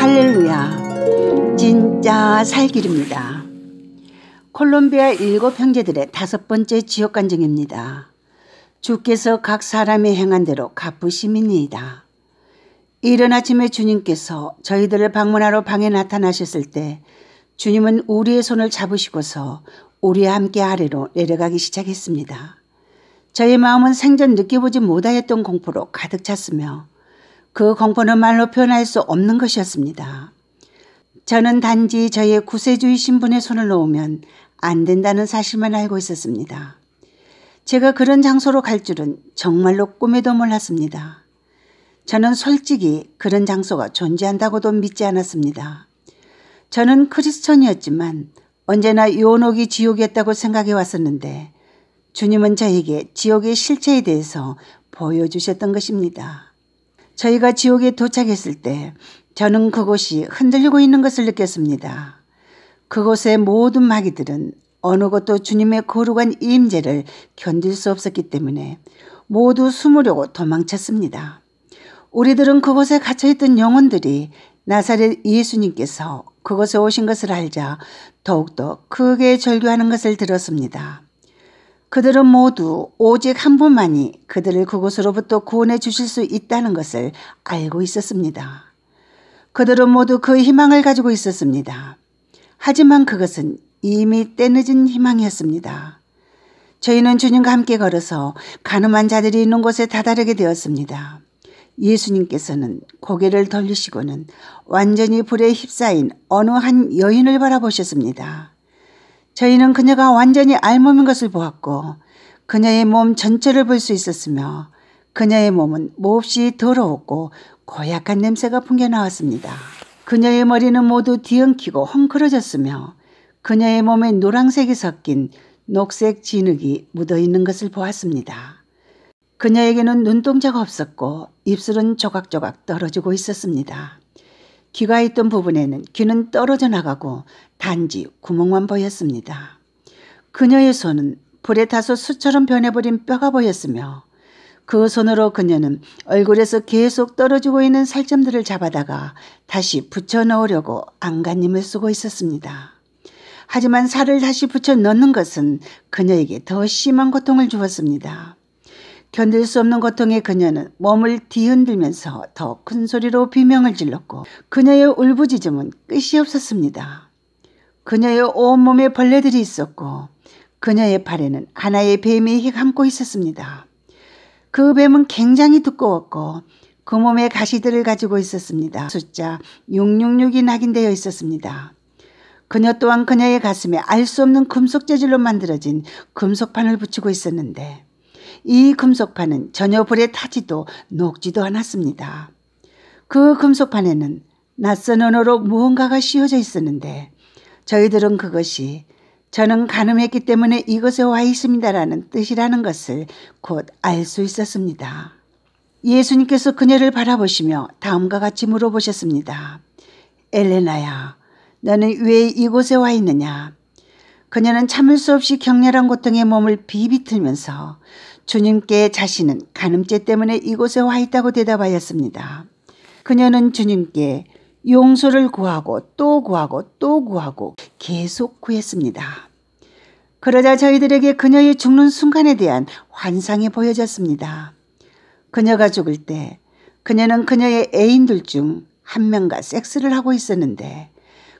할렐루야. 진짜 살 길입니다. 콜롬비아 일곱 형제들의 다섯 번째 지옥 간증입니다. 주께서 각 사람이 행한 대로 갚으시이니이다 이른 아침에 주님께서 저희들을 방문하러 방에 나타나셨을 때 주님은 우리의 손을 잡으시고서 우리와 함께 아래로 내려가기 시작했습니다. 저희 마음은 생전 느껴보지 못하였던 공포로 가득 찼으며 그 공포는 말로 표현할 수 없는 것이었습니다. 저는 단지 저의 구세주의 신분에 손을 놓으면 안 된다는 사실만 알고 있었습니다. 제가 그런 장소로 갈 줄은 정말로 꿈에도 몰랐습니다. 저는 솔직히 그런 장소가 존재한다고도 믿지 않았습니다. 저는 크리스천이었지만 언제나 요원옥이 지옥이었다고 생각해 왔었는데 주님은 저에게 지옥의 실체에 대해서 보여주셨던 것입니다. 저희가 지옥에 도착했을 때 저는 그곳이 흔들리고 있는 것을 느꼈습니다. 그곳의 모든 마귀들은 어느 것도 주님의 거룩한 임재를 견딜 수 없었기 때문에 모두 숨으려고 도망쳤습니다. 우리들은 그곳에 갇혀있던 영혼들이 나사렛 예수님께서 그곳에 오신 것을 알자 더욱더 크게 절규하는 것을 들었습니다. 그들은 모두 오직 한 분만이 그들을 그곳으로부터 구원해 주실 수 있다는 것을 알고 있었습니다. 그들은 모두 그 희망을 가지고 있었습니다. 하지만 그것은 이미 때늦은 희망이었습니다. 저희는 주님과 함께 걸어서 가늠한 자들이 있는 곳에 다다르게 되었습니다. 예수님께서는 고개를 돌리시고는 완전히 불에 휩싸인 어느 한 여인을 바라보셨습니다. 저희는 그녀가 완전히 알몸인 것을 보았고 그녀의 몸 전체를 볼 수 있었으며 그녀의 몸은 몹시 더러웠고 고약한 냄새가 풍겨 나왔습니다. 그녀의 머리는 모두 뒤엉키고 헝클어졌으며 그녀의 몸에 노란색이 섞인 녹색 진흙이 묻어 있는 것을 보았습니다. 그녀에게는 눈동자가 없었고 입술은 조각조각 떨어지고 있었습니다. 귀가 있던 부분에는 귀는 떨어져 나가고 단지 구멍만 보였습니다. 그녀의 손은 불에 타서 수처럼 변해버린 뼈가 보였으며 그 손으로 그녀는 얼굴에서 계속 떨어지고 있는 살점들을 잡아다가 다시 붙여 넣으려고 안간힘을 쓰고 있었습니다. 하지만 살을 다시 붙여 넣는 것은 그녀에게 더 심한 고통을 주었습니다. 견딜 수 없는 고통에 그녀는 몸을 뒤흔들면서 더 큰 소리로 비명을 질렀고 그녀의 울부짖음은 끝이 없었습니다. 그녀의 온몸에 벌레들이 있었고 그녀의 발에는 하나의 뱀이 감고 있었습니다. 그 뱀은 굉장히 두꺼웠고 그 몸에 가시들을 가지고 있었습니다. 숫자 666이 낙인되어 있었습니다. 그녀 또한 그녀의 가슴에 알 수 없는 금속 재질로 만들어진 금속판을 붙이고 있었는데 이 금속판은 전혀 불에 타지도 녹지도 않았습니다. 그 금속판에는 낯선 언어로 무언가가 씌워져 있었는데 저희들은 그것이 저는 가늠했기 때문에 이곳에와 있습니다라는 뜻이라는 것을 곧 알 수 있었습니다. 예수님께서 그녀를 바라보시며 다음과 같이 물어보셨습니다. 엘레나야, 너는 왜 이곳에 와 있느냐? 그녀는 참을 수 없이 격렬한 고통에 몸을 비비틀면서 주님께 자신은 간음죄 때문에 이곳에 와 있다고 대답하였습니다. 그녀는 주님께 용서를 구하고 또 구하고 또 구하고 계속 구했습니다. 그러자 저희들에게 그녀의 죽는 순간에 대한 환상이 보여졌습니다. 그녀가 죽을 때 그녀는 그녀의 애인들 중 한 명과 섹스를 하고 있었는데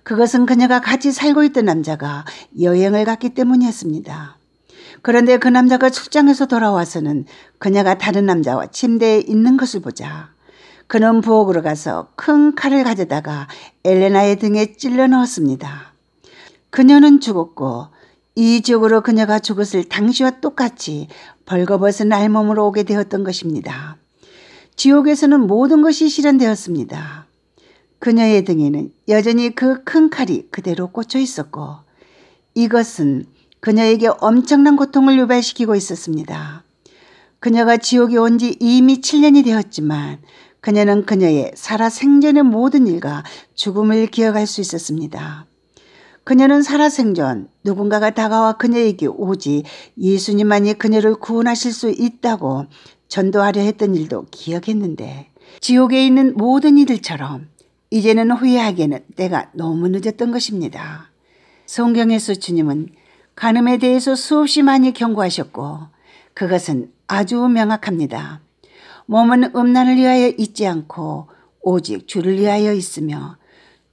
그것은 그녀가 같이 살고 있던 남자가 여행을 갔기 때문이었습니다. 그런데 그 남자가 출장에서 돌아와서는 그녀가 다른 남자와 침대에 있는 것을 보자. 그는 부엌으로 가서 큰 칼을 가져다가 엘레나의 등에 찔러 넣었습니다. 그녀는 죽었고 이쪽으로 그녀가 죽었을 당시와 똑같이 벌거벗은 알몸으로 오게 되었던 것입니다. 지옥에서는 모든 것이 실현되었습니다. 그녀의 등에는 여전히 그 큰 칼이 그대로 꽂혀 있었고 이것은 그녀에게 엄청난 고통을 유발시키고 있었습니다. 그녀가 지옥에 온 지 이미 7년이 되었지만 그녀는 그녀의 살아 생전의 모든 일과 죽음을 기억할 수 있었습니다. 그녀는 살아생전 누군가가 다가와 그녀에게 오지 예수님만이 그녀를 구원하실 수 있다고 전도하려 했던 일도 기억했는데 지옥에 있는 모든 이들처럼 이제는 후회하기에는 때가 너무 늦었던 것입니다. 성경에서 주님은 간음에 대해서 수없이 많이 경고하셨고 그것은 아주 명확합니다. 몸은 음란을 위하여 있지 않고 오직 주를 위하여 있으며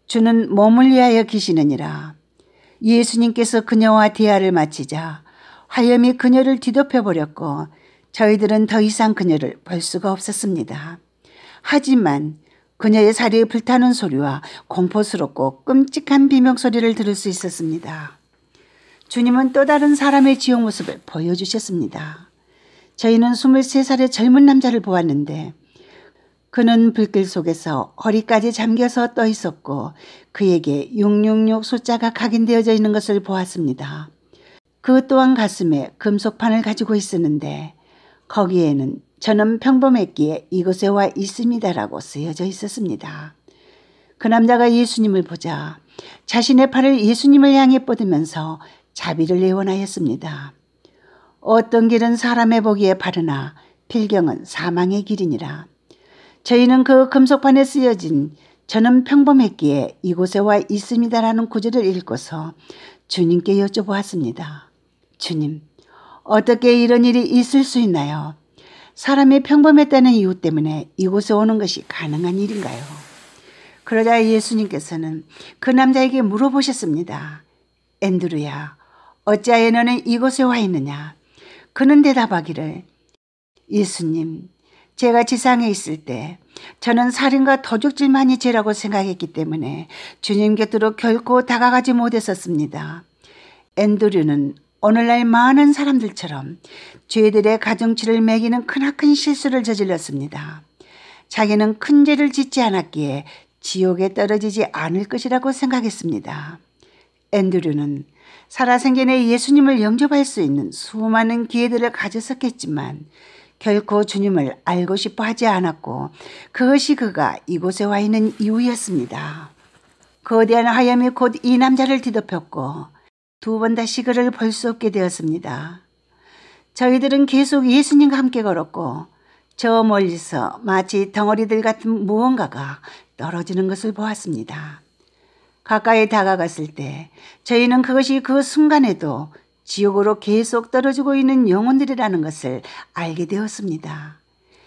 주는 몸을 위하여 계시느니라. 예수님께서 그녀와 대화를 마치자 화염이 그녀를 뒤덮여버렸고 저희들은 더 이상 그녀를 볼 수가 없었습니다. 하지만 그녀의 살이 불타는 소리와 공포스럽고 끔찍한 비명소리를 들을 수 있었습니다. 주님은 또 다른 사람의 지옥 모습을 보여주셨습니다. 저희는 23살의 젊은 남자를 보았는데 그는 불길 속에서 허리까지 잠겨서 떠 있었고 그에게 666 숫자가 각인되어져 있는 것을 보았습니다. 그 또한 가슴에 금속판을 가지고 있었는데 거기에는 저는 평범했기에 이곳에 와 있습니다라고 쓰여져 있었습니다. 그 남자가 예수님을 보자 자신의 팔을 예수님을 향해 뻗으면서 자비를 예원하였습니다. 어떤 길은 사람의 보기에 바르나 필경은 사망의 길이니라. 저희는 그 금속판에 쓰여진 저는 평범했기에 이곳에 와 있습니다라는 구절을 읽고서 주님께 여쭤보았습니다. 주님, 어떻게 이런 일이 있을 수 있나요? 사람이 평범했다는 이유 때문에 이곳에 오는 것이 가능한 일인가요? 그러자 예수님께서는 그 남자에게 물어보셨습니다. 앤드루야, 어찌하여 너는 이곳에 와 있느냐? 그는 대답하기를 예수님, 제가 지상에 있을 때 저는 살인과 도둑질만이 죄라고 생각했기 때문에 주님 곁으로 결코 다가가지 못했었습니다. 앤드류는 오늘날 많은 사람들처럼 죄들의 가정치를 매기는 크나큰 실수를 저질렀습니다. 자기는 큰 죄를 짓지 않았기에 지옥에 떨어지지 않을 것이라고 생각했습니다. 앤드류는 살아생전에 예수님을 영접할 수 있는 수많은 기회들을 가졌었겠지만 결코 주님을 알고 싶어 하지 않았고 그것이 그가 이곳에 와 있는 이유였습니다. 거대한 하염이 곧 이 남자를 뒤덮였고 두 번 다시 그를 볼 수 없게 되었습니다. 저희들은 계속 예수님과 함께 걸었고 저 멀리서 마치 덩어리들 같은 무언가가 떨어지는 것을 보았습니다. 가까이 다가갔을 때 저희는 그것이 그 순간에도 지옥으로 계속 떨어지고 있는 영혼들이라는 것을 알게 되었습니다.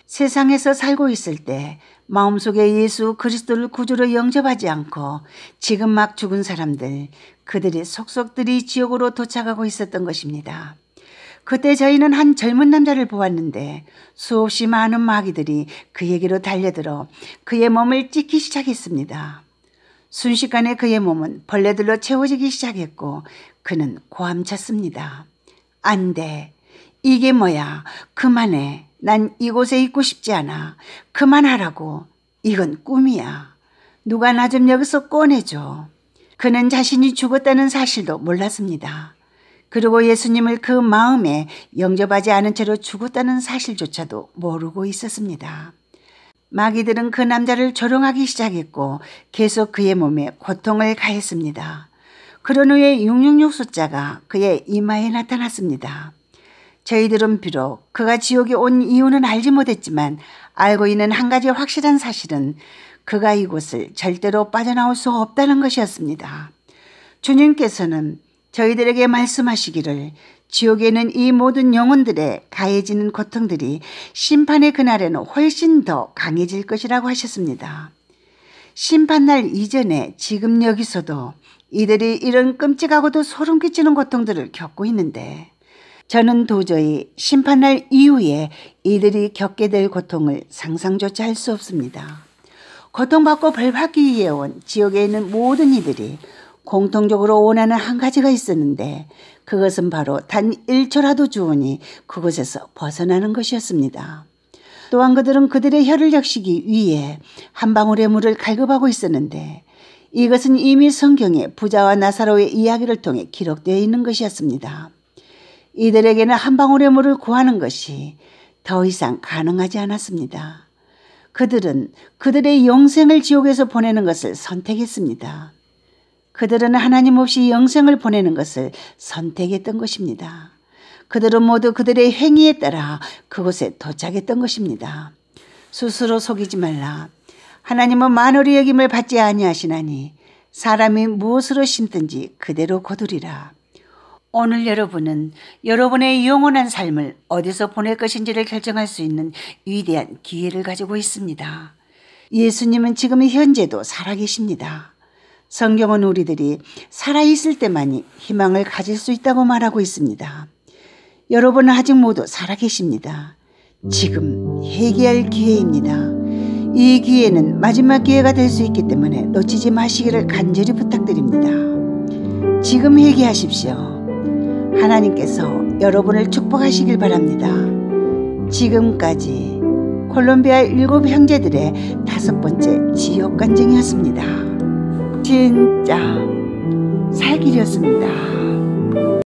세상에서 살고 있을 때 마음속에 예수 그리스도를 구주로 영접하지 않고 지금 막 죽은 사람들, 그들의 속속들이 지옥으로 도착하고 있었던 것입니다. 그때 저희는 한 젊은 남자를 보았는데 수없이 많은 마귀들이 그에게로 달려들어 그의 몸을 찢기 시작했습니다. 순식간에 그의 몸은 벌레들로 채워지기 시작했고 그는 고함쳤습니다. 안 돼. 이게 뭐야. 그만해. 난 이곳에 있고 싶지 않아. 그만하라고. 이건 꿈이야. 누가 나 좀 여기서 꺼내줘. 그는 자신이 죽었다는 사실도 몰랐습니다. 그리고 예수님을 그 마음에 영접하지 않은 채로 죽었다는 사실조차도 모르고 있었습니다. 마귀들은 그 남자를 조롱하기 시작했고 계속 그의 몸에 고통을 가했습니다. 그런 후에 666 숫자가 그의 이마에 나타났습니다. 저희들은 비록 그가 지옥에 온 이유는 알지 못했지만 알고 있는 한 가지 확실한 사실은 그가 이곳을 절대로 빠져나올 수 없다는 것이었습니다. 주님께서는 저희들에게 말씀하시기를 지옥에는 이 모든 영혼들의 가해지는 고통들이 심판의 그날에는 훨씬 더 강해질 것이라고 하셨습니다. 심판날 이전에 지금 여기서도 이들이 이런 끔찍하고도 소름 끼치는 고통들을 겪고 있는데 저는 도저히 심판날 이후에 이들이 겪게 될 고통을 상상조차 할 수 없습니다. 고통받고 벌받기 위해 온 지옥에 있는 모든 이들이 공통적으로 원하는 한 가지가 있었는데 그것은 바로 단 1초라도 주우니 그곳에서 벗어나는 것이었습니다. 또한 그들은 그들의 혀를 적시기 위해 한 방울의 물을 갈급하고 있었는데 이것은 이미 성경에 부자와 나사로의 이야기를 통해 기록되어 있는 것이었습니다. 이들에게는 한 방울의 물을 구하는 것이 더 이상 가능하지 않았습니다. 그들은 그들의 영생을 지옥에서 보내는 것을 선택했습니다. 그들은 하나님 없이 영생을 보내는 것을 선택했던 것입니다. 그들은 모두 그들의 행위에 따라 그곳에 도착했던 것입니다. 스스로 속이지 말라. 하나님은 만월의 여김을 받지 아니하시나니 사람이 무엇으로 심든지 그대로 거두리라. 오늘 여러분은 여러분의 영원한 삶을 어디서 보낼 것인지를 결정할 수 있는 위대한 기회를 가지고 있습니다. 예수님은 지금 현재도 살아계십니다. 성경은 우리들이 살아있을 때만이 희망을 가질 수 있다고 말하고 있습니다. 여러분은 아직 모두 살아계십니다. 지금 회개할 기회입니다. 이 기회는 마지막 기회가 될 수 있기 때문에 놓치지 마시기를 간절히 부탁드립니다. 지금 회개하십시오. 하나님께서 여러분을 축복하시길 바랍니다. 지금까지 콜롬비아 일곱 형제들의 다섯 번째 지옥 간증이었습니다. 진짜 살길이었습니다.